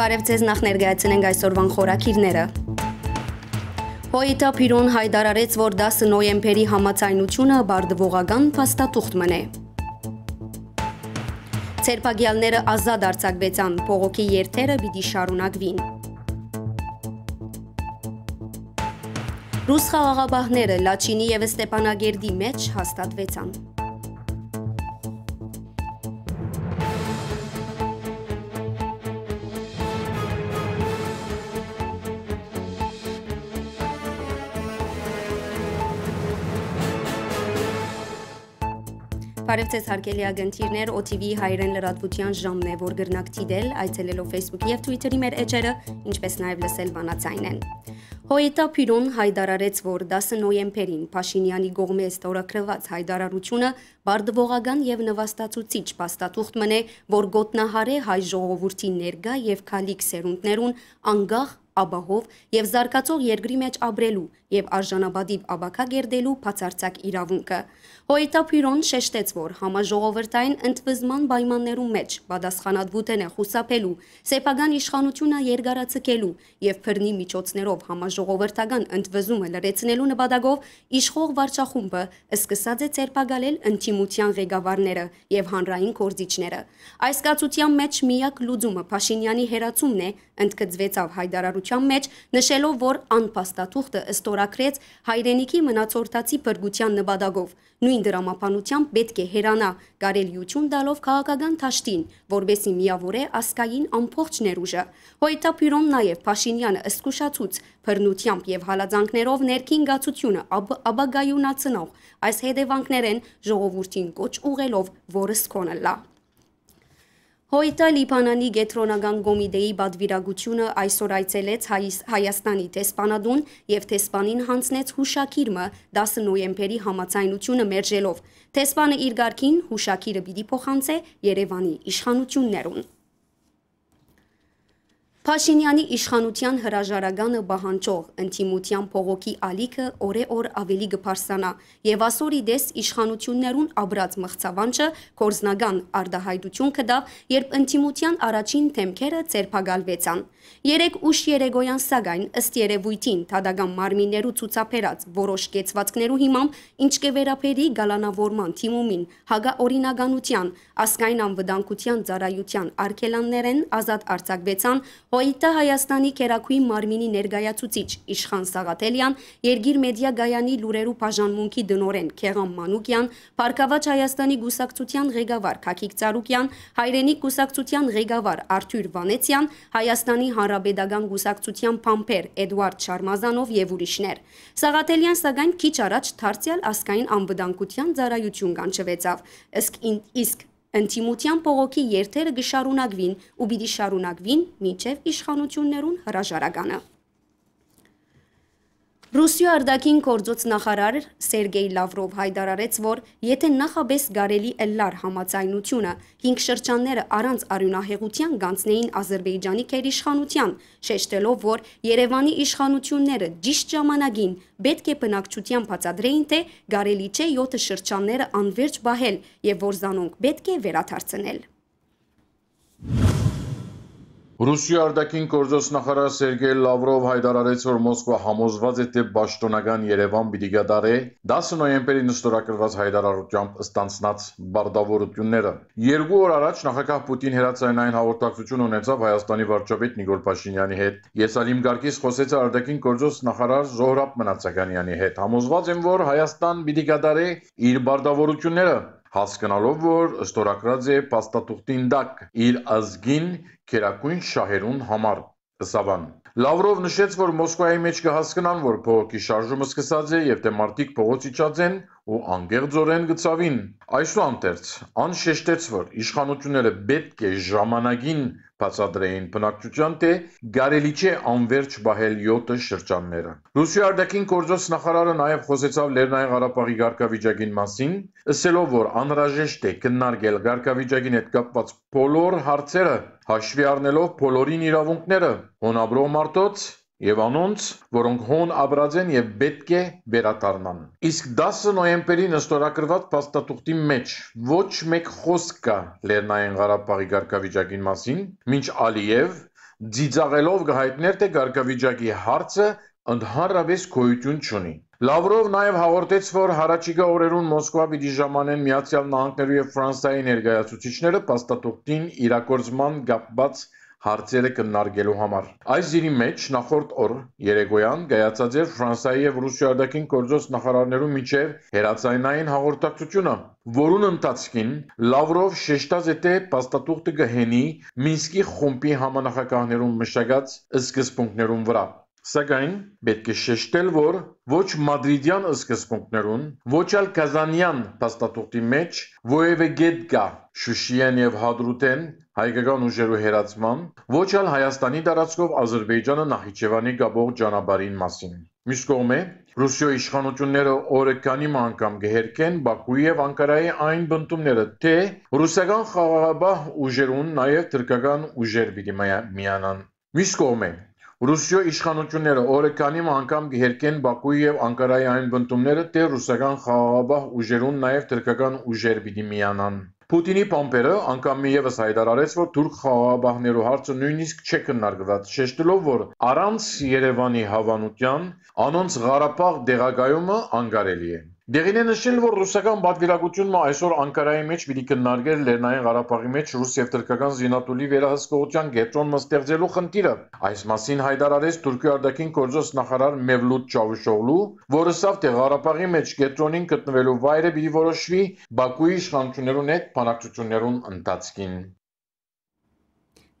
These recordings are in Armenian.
Բարև ձեզ նախ ներկայացնենք այսօրվան խորակիրները։ Հոյիտա Փիրոն հայտարարեց, որ 10 նոյեմբերի համացայնությունը բարդվողական փաստաթուղթ մնե։ Ցերպագյալները ազատ արձակվեցան, փողոքի երթերը պիտի շարունակվին։ Ռուս խաղաղապահները Լաչինի եւ Ստեփանագերդի մեջ հաստատվեցան։ Բարև ձեզ հարգելի ագենտիրներ, OTV հայրեն լրատվության ժամն է, որ գրնակ դիտել, այցելելով Facebook-ի եւ Twitter-ի մեր էջերը, ինչպես նաեւ լսել բանացային են։ Հոյետա Փիրոն հայտարարեց, որ 10 նոյեմբերին Փաշինյանի գողմե ստորագրված հայտարարությունը բարդվողական եւ նվաստացուցիչ փաստաթուղթ մնե, որ գոտնահարե հայ ժողովրդի ներգա եւ քալիք սերունդներուն անգախ, աբահով եւ զարգացող երկրի մեջ ապրելու և արժանաբադիվ աբակա գերդելու պացարցակ իրավունքը։ Հոյետապիրոն շեշտեց, որ համաժողովրդային ընդվզման բայմաններում մեջ բադասխանadվուտեն է խուսապելու, սեպագան իշխանությունը երգարացկելու և պրնի միջոցներով համաժողովրդական ընդվզումը լրեցնելու նպատագով իշխող վարճախումբը սկսած է ծերպագալել ընտիմության ղեկավարները և հանրային կործիչները։ Այս կացության մեջ միակ լուծումը Փաշինյանի հերացումն է, ընդգծվեցավ հայդարարության մեջ, նշելով, որ անպաստաթուղթը ստոր ստորագրեց հայրենիքի մնացորդացի բրգության նպատակով։ Նույն դրամապանությամբ պետք է հերանա, կարելիություն դալով քաղաքական ճաշտին, որբեսի միավոր է ասկային ամբողջ ներուժը։ Հոյտապյուրոն նաև Փաշինյանը ըսկուշացուց բռնությամբ եւ հալածանքներով ներքին գացությունը աբագայունացնող այս հետևանքներեն ժողովրդին կոչ ուղելով, որը սկոնը լա։ Հոյտա լիպանանի գետրոնական գոմիդեի բադվիրագությունը այսօր այցելեց Հայաստանի տեսպանադուն և տեսպանին հանցնեց հուշակիրմը դասը նոյեմպերի համացայնությունը մերջելով։ Տեսպանը իր գարքին հուշակիրը բիդի պոխանց է երևանի իշխանություններուն։ Փաշինյանի իշխանության հրաժարականը բահանջող, ընտիմության փողոքի ալիքը օրեօր ավելի գփարսանա, եւ ասորի դես իշխանություններուն աբրած մղցավանջը կորզնական արդահայտություն կդա, երբ ընտիմության առաջին թեմքերը ծերփակալվեցան։ Երեք ուշ երեգոյան սակայն ըստ երևույթին թադական մարմիններու ցուցաբերած որոշ կեցվածքներու հիմամբ ինչ կվերապերի գալանավորման թիմումին, հագա օրինականության, ասկայն անվտանգության ծառայության արկելաններեն ազատ արձակվեցան հո ՕԻՏ Հայաստանի կերակույի մարմինի ներգայացուցիչ Իշխան Սաղաթելյան, Երգիր մեդիա գայանի լուրերու բաժանմունքի դնորեն Քեղամ Մանուկյան, Փարքավաճ Հայաստանի գուսակցության ղեկավար Քակիկ Ծառուկյան, Հայրենիք գուսակցության ղեկավար Արթուր Վանեցյան, Հայաստանի Հանրապետական գուսակցության փամփեր Էդուարդ Շարմազանով եւ ուրիշներ։ Սաղաթելյան սակայն քիչ առաջ Թարցիալ ասկային անվտանգության ծառայություն կանչվեցավ։ Իսկ իսկ Ընտիմության պողոքի երթերը գշարունակվին ու բիդի շարունակվին մինչև իշխանություններուն հրաժարականը։ Ռուսիո արդակին կորձոց նախարար Սերգեյ լավրով հայդարարեց, որ եթե նախաբես գարելի է լար համացայնությունը, հինք շրջանները առանց արյունահեղության գանցնեին ազրբեիջանի կեր իշխանության, շեշտելով, որ երևանի իշխանությունները ճիշտ ժամանագին պետք է բնակչության պացադրեին, թե գարելի չէ յոտը շրջանները անվերջ բահել և որ զանոնք պետք է վերաթարցնել։ Ռուսիա արդակին գործոս նախարար Սերգեյ Լավրով հայտարարեց, որ Մոսկվա համոզված է, թե պաշտոնական Երևան պիտի գդարե 10 նոյեմբերին ստորագրված հայտարարությամբ ստանցնած բարդավորությունները։ Երկու օր առաջ նախագահ Պուտին հերացանային հաղորդակցություն ունեցավ Հայաստանի վարչապետ Նիկոլ Փաշինյանի հետ։ Ես Ալիմ Գարգիս խոսեց արդակին գործոս նախարար Զոհրաբ Մնացականյանի հետ։ Համոզված եմ, որ Հայաստան պիտի գդարե իր բարդավորությունները հասկանալով, որ ստորագրած է փաստաթուղթին դակ իր ազգին քերակույն շահերուն համար սավան։ Լավրով նշեց, որ Մոսկվայի մեջ կհասկանան, որ փողոքի շարժումը սկսած է եւ թե մարդիկ փողոց իջած են ու անգեղձորեն գծավին։ Այսուհանդերձ անշեշտեց, որ իշխանությունները պետք է ժամանակին բացադրեին բնակչության թե գարելի չէ անverջ բահել 7 շրջանները։ Ռուսիա արդակին կորձոս նախարարը նաև խոսեցավ Լեռնային Ղարաբաղի ղարքավիճակին մասին, ասելով, որ անհրաժեշտ է քննարկել ղարքավիճակին հետ կապված բոլոր հարցերը, հաշվի առնելով բոլորին իրավունքները, հոնաբրող մարդոց եւ անոնց, որոնք հոն ապրած են եւ պետք է վերադառնան։ Իսկ 10 նոյեմբերին ստորագրված փաստաթուղթի մեջ ոչ մեկ խոսք կա Լեռնային Ղարաբաղի ղարքավիճակին մասին, ոչ Ալիև ծիծաղելով գահիտներ թե ղարքավիճակի հարցը ընդհանրապես գոյություն չունի։ Լավրով նաև հաղորդեց, որ հարաճիգա օրերուն Մոսկվա պիտի ժամանեն Միացյալ Նահանգներու եւ Ֆրանսիայի ներկայացուցիչները փաստաթուղթին իրակորձման գապված հարցերը քննարկելու համար։ Այս զինի մեջ նախորդ օր Երեգոյան գայացած էր Ֆրանսիայի եւ Ռուսիա արտաքին գործոս նախարարներու միջև հերացայնային հաղորդակցությունը, որուն ընթացքին Լավրով շեշտած է թե փաստաթուղթը գհենի Մինսկի խումբի համանախագահներուն մշակած սկզբունքներուն վրա։ Սակայն պետք է շեշտել, որ ոչ մադրիդյան սկզբունքներուն, ոչ էլ կազանյան փաստաթուղթի մեջ ովևէ գետ կա Շուշիան եւ Հադրութեն հայկական ուժերու հերացման, ոչ այլ Հայաստանի տարածքով Ադրբեջանը Նախիջևանի գաբող ճանապարհին մասին։ Մյուս կողմը Ռուսիոյի իշխանությունները օրը քանի անգամ գերկեն Բաքուի եւ Անկարայի այն բնդումները, թե ռուսական խաղաղապահ ուժերուն նաեւ թրկական ուժեր պիտի միանան։ Մյուս կողմը Ռուսիո իշխանությունները օրը քանի անգամ գերկեն Բաքուի եւ Անկարայի այն բնդումները, թե ռուսական խաղաղապահ ուժերուն նաեւ թրկական ուժեր պիտի միանան։ Պուտինի Պոմպերը անգամ միևս հայտարարեց, որ Թուրք խաղաբահներու հարցը նույնիսկ չէ քննարկված, շեշտելով, որ առանց Երևանի հավանության անոնց Ղարաբաղ դեղակայումը անկարելի է։ Դեղին է նշել, որ ռուսական պատվիրակությունն այսօր Անկարայի մեջ պիտի քննարկեր Լեռնային Ղարաբաղի մեջ ռուս եւ թրկական զինատուլի վերահսկողության գետրոն մստեղծելու խնդիրը։ Այս մասին հայտարարեց Թուրքիա արդակին գործոս նախարար Մևլութ Չավուշօղլու, որը ցավ թե Ղարաբաղի մեջ գետրոնին գտնվելու վայրը պիտի որոշվի Բաքուի իշխանություններուն հետ բանակցություններուն ընթացքին։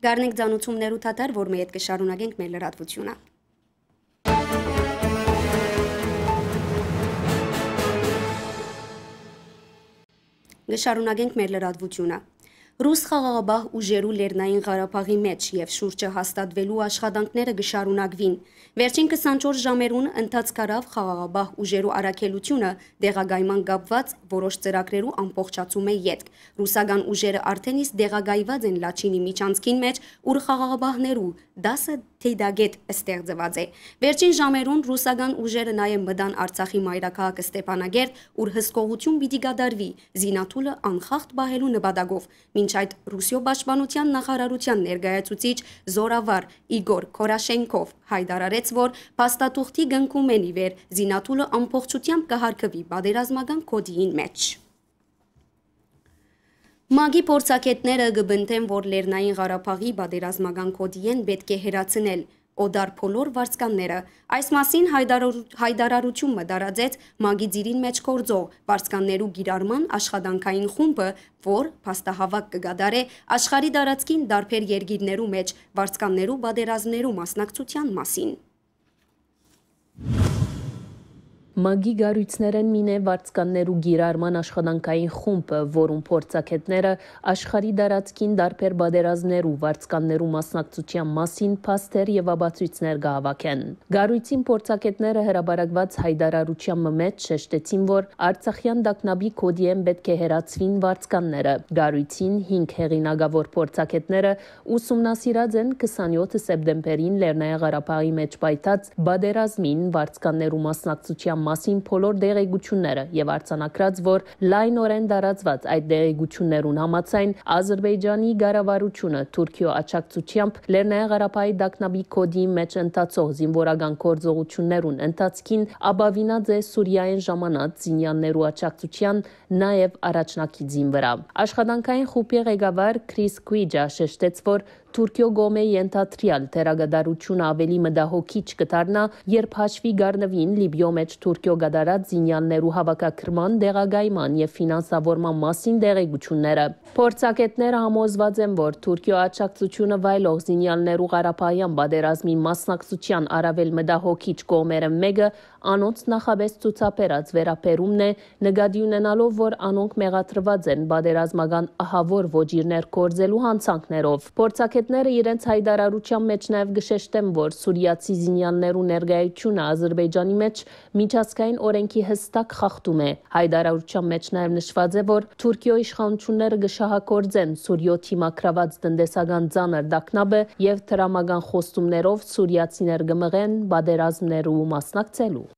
Դառնենք ցանուցումներու թաթար, որ մի հետ կշարունակենք մեր լրատվությունը։ կշարունակենք մեր լրատվությունը ռուս խաղաղաբահ ուժերու լերնային Ղարապաղի մեջ և շուրջը հաստատվելու աշխատանքները գշարունակվին։ Վերջին 24 ժամերուն ընթաց կարավ խաղաղաբահ ուժերու առակելությունը դեղագայման գապված որոշ ծրակրերու ամպողջացում է ետք։ Հուսական ուժերը արդենիս դեղագայված են լաչինի միջանցքին մեջ, ուր խաղաղաբահներու դասը թեյդագետ ստեղծված է։ Վերջին ժամերուն ռուսական ուժերը նաև մտան Արցախի մայրաքաղաք Ստեփանագերտ, ուր հսկողություն պիտի գադարվի զինաթուլը անխախտ բահելու նպատակով։ Մինչ մինչ այդ Ռուսիո պաշտպանության նախարարության ներկայացուցիչ Զորավար Իգոր Կորաշենկով հայտարարեց, որ փաստաթուղթի գնկում են ի վեր զինաթուլը ամբողջությամբ կհարկվի պատերազմական կոդիին մեջ։ Մագի փորձակետները գբնտեն, որ Լեռնային Ղարաբաղի պատերազմական կոդի են պետք է հերացնել օդար փոլոր վարսկանները։ Այս մասին հայդարարություն մդարաձեց մագի ձիրին մեջ կործող վարսկաններու գիրարման աշխատանքային խումբը, որ պաստահավակ կգադարե աշխարի դարացքին դարպեր երգիրներու մեջ վարսկաններու բադերազներու մասնակցության մասին։ Thank you. Մագի գարույցներ են մինե վարձկաններու գիրարման աշխատանքային խումբը, որում փորձակետները աշխարի դարածքին դարբեր բادرազներու վարձկաններու մասնակցության մասին փաստեր եւ աբացույցներ գահավաքեն։ Գարույցին փորձակետները հրաբարակված հայդարարության մեջ շեշտեցին, որ Արցախյան Դակնաբի կոդի են պետք է հերացվին վարձկանները։ Գարույցին 5 հեղինակավոր փորձակետները ուսումնասիրած են 27 սեպտեմբերին Լեռնային Ղարաբաղի մեջ պայթած բادرազմին վարձկաններու մասնակցության մասին փոլոր դեղեցությունները եւ արցանակրած, որ լայնորեն դարածված այդ դեղեցություններուն համացայն Ադրբեջանի ղարավարությունը Թուրքիո աչակցությամբ Լեռնային Ղարաբաղի Դակնաբի կոդի մեջ ընթացող զինվորական գործողություններուն ընթացքին Աբավինաձե Սուրիային ժամանած զինյաններու աչակցության նաեւ առաջնակի ձին վրա։ Աշխատանքային խոփի ղեկավար Քրիս Քուիջա շեշտեց, որ Թուրքիո Գոմեի ենթադրյալ թերագադարությունը ավելի մտահոգիչ կդառնա, երբ հաշվի գառնվին Լիբիո մեջ Թուրքիո գդարած զինյաններու հավաքակրման, դեղագայման եւ ֆինանսավորման մասին դեղեցությունները։ Փորձագետները համոզված են, որ Թուրքիո աճակցությունը վայելող զինյաններու Ղարաբաղյան բادرազմի մասնակցության առավել մտահոգիչ կողմերը մեկը Անոնց նախաբես ցուցաբերած վերապերումն է նկատի ունենալով, որ անոնք մեղադրված են բادرազմական ահավոր ոչիրներ կորզելու հանցանքներով։ Փորձակետները իրենց հայտարարության մեջ նաև գշեշտեն, որ սուրիացի զինյաններու ներկայությունը Ադրբեջանի մեջ միջազգային օրենքի հստակ խախտում է։ Հայտարարության մեջ նաև նշված է, որ Թուրքիո իշխանությունները գշահակորձեն Սուրիո թիմակրաված տնտեսական ցաներ դակնաբը եւ դրամական խոստումներով սուրիացիներ գմղեն բادرազմներու մասնակցելու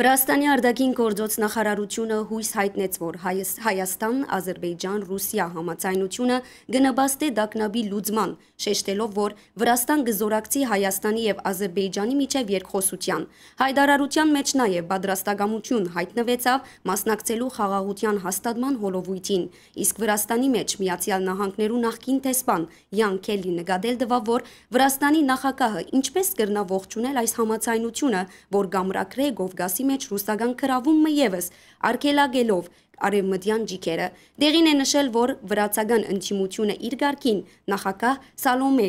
Վրաստանի արդագին գործոց նախարարությունը հույս հայտնեց, որ Հայաստան, Ազերբեջան, Ռուսիա համացայնությունը գնաբաստե դակնաբի լուծման, շեշտելով, որ Վրաստան գզորակցի Հայաստանի եւ Ազերբեջանի միջև երկխոսության։ Հայդարարության մեջ նաեւ պատրաստակամություն հայտնվեցավ մասնակցելու խաղաղության հաստատման հոլովույթին, իսկ Վրաստանի մեջ Միացյալ Նահանգներու նախկին տեսփան Յան Քելի նկատել դվավ, որ Վրաստանի նախագահը ինչպես կրնա ողջունել այս համացայնությունը, որ գամրակրե Գովգասի մեջ ռուսական քրավումը եւս արգելագելով արևմտյան ջիքերը։ Դեղին է նշել, որ վրացական ընդդիմությունը իր ղարքին նախակահ Սալոմե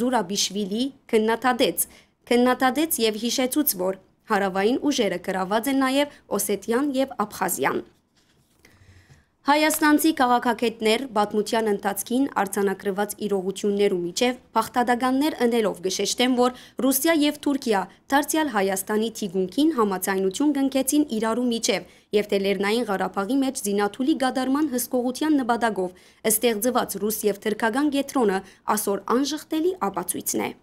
Զուրաբիշվիլի քննադատեց, քննադատեց եւ հիշեցուց, որ հարավային ուժերը կրաված են նաեւ Օսետյան եւ Աբխազիան։ Հայաստանցի քաղաքակետներ պատմության ընթացքին արձանագրված իրողություններ ու միջև հաղթադականներ ընելով գշեշտեն, որ Ռուսիա եւ Թուրքիա դարձյալ Հայաստանի թիգունքին համացայնություն կնքեցին իրարու միջև եւ թե Լեռնային Ղարաբաղի մեջ զինաթուլի գադարման հսկողության նպատակով ստեղծված ռուս եւ թրքական գետրոնը ասոր անժխտելի ապացույցն է։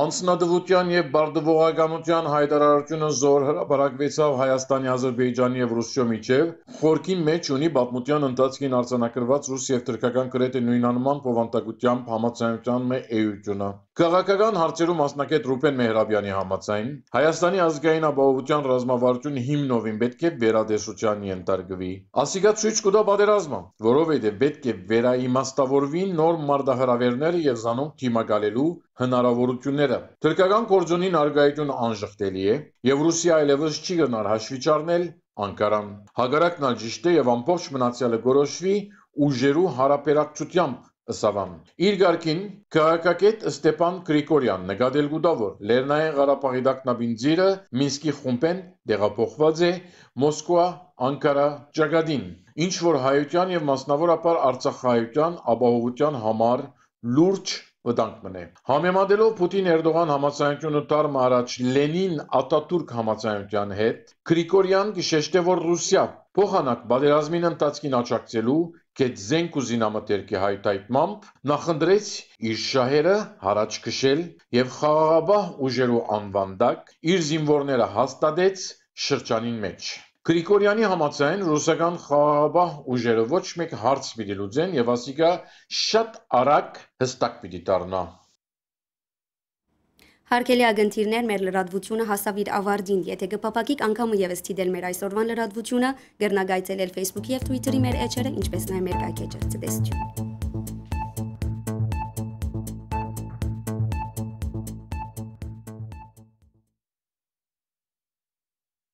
Անցնադվության եւ բարդվողականության հայտարարությունը զոր հրապարակվեցավ Հայաստանի, Ադրբեջանի եւ Ռուսիո միջև։ Խորքին մեջ ունի պատմության ընթացքին արձանագրված ռուս եւ թուրքական կրետի նույնանման բովանդակությամբ համաձայնության մե էությունը։ Քաղաքական հարցերու մասնակետ Ռուբեն Մեհրաբյանի համաձայն Հայաստանի ազգային ապահովության ռազմավարություն հիմնովին պետք է վերադեսության ենթարկվի։ ASCII-ը ցույց կտա պատերազմը, որովհետև պետք է վերաիմաստավորվի նոր մարդահրավերները եւ զանոն թիմակալելու հնարավորությունները։ Թուրքական կորձունին արգայություն անժխտելի է եւ Ռուսիա այլևս չի գնար հաշվի չառնել Անկարան։ Հակառակն ալ ճիշտ է եւ ամբողջ մնացյալը գորոշվի ուժերու հարաբերակցությամբ Սավան։ Իր ղարքին քաղաքագետ Ստեփան Գրիգորյան նկատելգուտավոր Լեռնային Ղարաբաղի դակնաբինձիրը Մինսկի խումբեն դեղափոխված է Մոսկվա, Անկարա, Ջագադին, ինչ որ հայության եւ մասնավորապես Արցախայության ապահովության համար լուրջ վտանգ մնե։ Համեմատելով Պուտին-Էրդողան համացանությունը դարմ առաջ Լենին-Ատատուրք համացանության հետ, Գրիգորյան գշեշտե որ Ռուսիա փոխանակ բادرազմին ընթացքին աճակցելու Կեծզենք ու զինամթերքի հայտայտմամբ նախընտրեց իր շահերը հարաճ քշել եւ խաղաղաբահ ուժերու անվանդակ իր զինվորները հաստատեց շրջանին մեջ։ Գրիգորյանի համաձայն ռուսական խաղաղապահ ուժերը ոչ մեկ հարց պիտի լուծեն եւ ասիկա շատ արագ հստակ պիտի դառնա Հարգելի ագընթիրներ, մեր լրատվությունը հասավ իր ավարդին, եթե կպապակիկ անգամը եվս թիդել մեր այսօրվան լրատվությունը, գրնագայցել էլ վեսբուքի և թույթրի մեր էջերը, ինչպես նայ մեր կայք էջը, ծտեսություն։